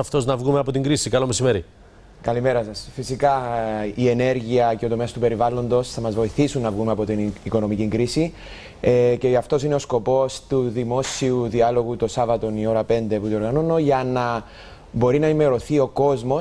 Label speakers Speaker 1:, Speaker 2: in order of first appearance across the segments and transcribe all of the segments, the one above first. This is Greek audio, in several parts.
Speaker 1: αυτό να βγούμε από την κρίση. Καλό μεσημέρι.
Speaker 2: Καλημέρα σας. Φυσικά ε, η ενέργεια και ο τομέας του περιβάλλοντος θα μας βοηθήσουν να βγούμε από την οικονομική κρίση. Ε, και αυτός είναι ο σκοπός του δημόσιου διάλογου το Σάββατο η ώρα 5 που διοργανώνω για να μπορεί να ενημερωθεί ο κόσμος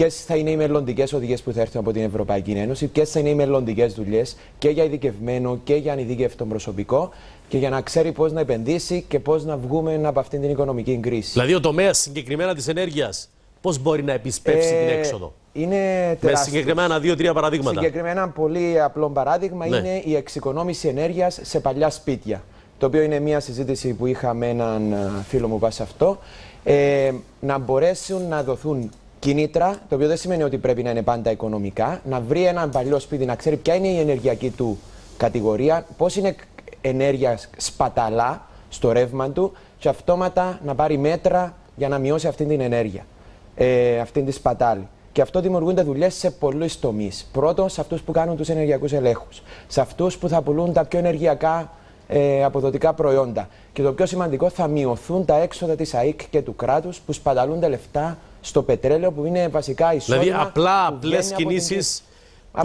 Speaker 2: ποιες θα είναι οι μελλοντικές οδηγίες που θα έρθουν από την Ευρωπαϊκή Ένωση, ποιες θα είναι οι μελλοντικές δουλειές και για ειδικευμένο και για ανειδικευτό προσωπικό και για να ξέρει πώς να επενδύσει και πώς να βγούμε από αυτήν την οικονομική κρίση.
Speaker 1: Δηλαδή, ο τομέας συγκεκριμένα της ενέργειας πώς μπορεί να επισπεύσει ε, την έξοδο. Είναι τεράστιο. Με συγκεκριμένα δύο-τρία παραδείγματα.
Speaker 2: Συγκεκριμένα, πολύ απλό παράδειγμα ναι. είναι η εξοικονόμηση ενέργειας σε παλιά σπίτια. Το οποίο είναι μια συζήτηση που είχα με έναν ε, φίλο μου πάνω σε αυτό. Ε, να μπορέσουν να δοθούν κίνητρα, το οποίο δεν σημαίνει ότι πρέπει να είναι πάντα οικονομικά, να βρει έναν παλιό σπίτι, να ξέρει ποια είναι η ενεργειακή του κατηγορία, πώς είναι ενέργεια σπαταλά στο ρεύμα του και αυτόματα να πάρει μέτρα για να μειώσει αυτή την ενέργεια, ε, αυτή τη σπατάλη. Και αυτό δημιουργούνται δουλειές σε πολλούς τομείς. Πρώτον, σε αυτούς που κάνουν τους ενεργειακούς ελέγχους, σε αυτούς που θα πουλούν τα πιο ενεργειακά ε, αποδοτικά προϊόντα. Και το πιο σημαντικό, θα μειωθούν τα έξοδα της ΑΕΚ και του κράτους που σπαταλούν τα λεφτά στο πετρέλαιο που είναι βασικά εισόδημα. Δηλαδή απλά
Speaker 1: απλέ κινήσει που,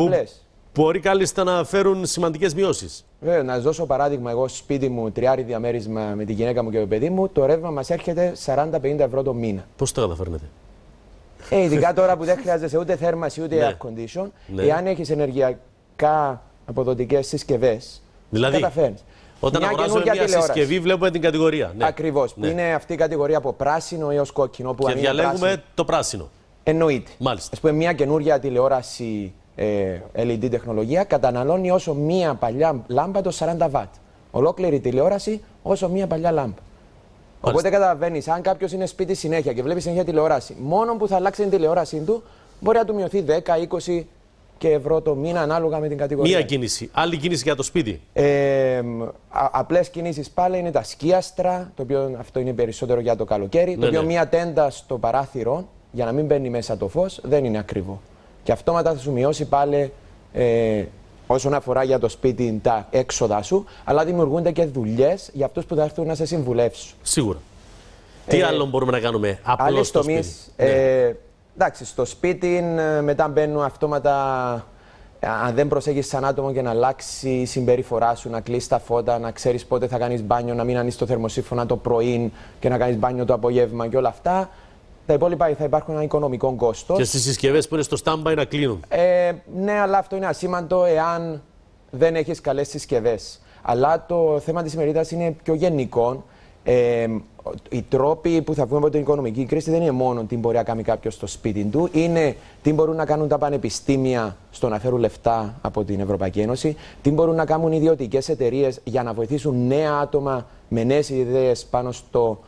Speaker 1: απλές. μπορεί κάλλιστα να φέρουν σημαντικές μειώσεις. Βέβαια, να σας δώσω παράδειγμα, εγώ στο σπίτι μου
Speaker 2: τριάρι διαμέρισμα με τη γυναίκα μου και το παιδί μου, το ρεύμα μας έρχεται 40-50 ευρώ το μήνα. Πώς το καταφέρνετε. Ε, ειδικά τώρα που δεν χρειάζεσαι ούτε θέρμανση ούτε ναι. air condition, ναι. εάν έχεις ενεργειακά αποδοτικές συσκευές, δηλαδή, καταφέρνεις. Όταν μια αγοράζουμε μια τηλεόραση. συσκευή,
Speaker 1: βλέπουμε την κατηγορία. Ναι. Ακριβώς. Ναι.
Speaker 2: Είναι αυτή η κατηγορία από πράσινο έως κόκκινο. Που και διαλέγουμε πράσινο, το πράσινο. Εννοείται. Μάλιστα. Ας πούμε, μια καινούργια τηλεόραση ε, LED τεχνολογία καταναλώνει όσο μια παλιά λάμπα το 40 W. Ολόκληρη τηλεόραση όσο μια παλιά λάμπα. Μάλιστα. Οπότε καταλαβαίνεις, αν κάποιος είναι σπίτι συνέχεια και βλέπει συνέχεια τηλεόραση, μόνο που θα αλλάξει την τηλεόραση του, μπορεί να του μειωθεί 10, 20, και ευρώ το μήνα, ανάλογα με την
Speaker 1: κατηγορία. Μία κίνηση. Άλλη κίνηση για το σπίτι. Ε, Απλές κινήσεις
Speaker 2: πάλι είναι τα σκίαστρα, το οποίο αυτό είναι περισσότερο για το καλοκαίρι. Ναι, το οποίο ναι. μία τέντα στο παράθυρο, για να μην μπαίνει μέσα το φως, δεν είναι ακριβό. Και αυτόματα θα σου μειώσει πάλι ε, όσον αφορά για το σπίτι τα έξοδα σου, αλλά δημιουργούνται και δουλειές για αυτούς που θα έρθουν να σε συμβουλεύσουν. Σίγουρα.
Speaker 1: Τι ε, άλλο μπορούμε να κάνουμε απλώς στο σπίτι. Ναι. Ε,
Speaker 2: ναι. Εντάξει, στο σπίτι ε, μετά μπαίνουν αυτόματα. Ε, αν δεν προσέχεις σαν άτομο και να αλλάξει η συμπεριφορά σου, να κλείσεις τα φώτα, να ξέρεις πότε θα κάνεις μπάνιο, να μην ανοίξεις το θερμοσύφωνα το πρωί και να κάνεις μπάνιο το απόγευμα και όλα αυτά. Τα υπόλοιπα θα υπάρχουν ένα οικονομικό κόστος. Και στις
Speaker 1: συσκευές που είναι στο standby να κλείνουν.
Speaker 2: Ε, ναι, αλλά αυτό είναι ασήμαντο εάν δεν έχεις καλές συσκευές. Αλλά το θέμα της ημερίδας είναι πιο γενικό. Ε, οι τρόποι που θα βγουν από την οικονομική κρίση δεν είναι μόνο τι μπορεί να κάνει κάποιος στο σπίτι του, είναι τι μπορούν να κάνουν τα πανεπιστήμια στο να φέρουν λεφτά από την Ευρωπαϊκή Ένωση, τι μπορούν να κάνουν ιδιωτικές εταιρείες για να βοηθήσουν νέα άτομα με νέες ιδέες πάνω στο,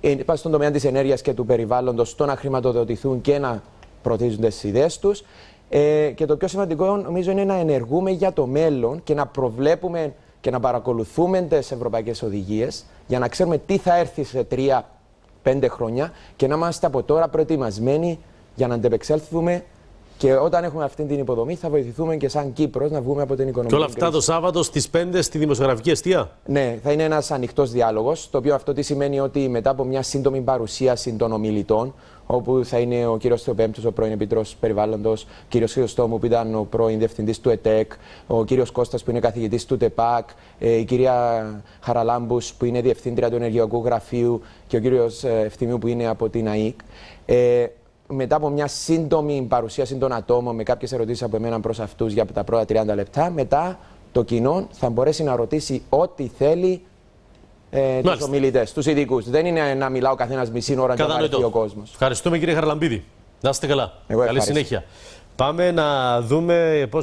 Speaker 2: ε, στον τομέα της ενέργειας και του περιβάλλοντος, στο να χρηματοδοτηθούν και να προωθήσουν τις ιδέες τους. Ε, και το πιο σημαντικό νομίζω είναι να ενεργούμε για το μέλλον και να προβλέπουμε και να παρακολουθούμε τις ευρωπαϊκές οδηγίες για να ξέρουμε τι θα έρθει σε τρία-πέντε χρόνια και να είμαστε από τώρα προετοιμασμένοι για να αντεπεξέλθουμε και όταν έχουμε αυτή την υποδομή, θα βοηθηθούμε και σαν Κύπρος να βγούμε από την οικονομική. Και όλα αυτά το
Speaker 1: Σάββατο στις 5 στη δημοσιογραφική αιστεία. Ναι, θα είναι
Speaker 2: ένας ανοιχτός διάλογος. Το οποίο αυτό τι σημαίνει ότι μετά από μια σύντομη παρουσίαση των ομιλητών, όπου θα είναι ο κύριος Θεοπέμπτος, ο πρώην Επιτρό Περιβάλλοντο, κύριο Χριστόμου, που ήταν ο πρώην Διευθυντής του ΕΤΕΚ, ο κύριος Κώστας, που είναι καθηγητής του ΤΕΠΑΚ, ε, η κυρία Χαραλάμπους, που είναι Διευθύντρια του Ενεργειακού Γραφείου και ο κύριος ε, Ευθυμίου, που είναι από την ΑΕΚ. Ε, μετά από μια σύντομη παρουσίαση των ατόμων με κάποιες ερωτήσεις από εμένα προς αυτούς για τα πρώτα 30 λεπτά, μετά το κοινό θα μπορέσει να ρωτήσει ό,τι θέλει ε, τους ομιλητές, τους ειδικούς. Δεν είναι να μιλάω καθένας μισή ώρα και να ο κόσμος.
Speaker 1: Ευχαριστούμε κύριε Χαραλαμπίδη. Να είστε καλά. Καλή συνέχεια. Πάμε να δούμε πώς.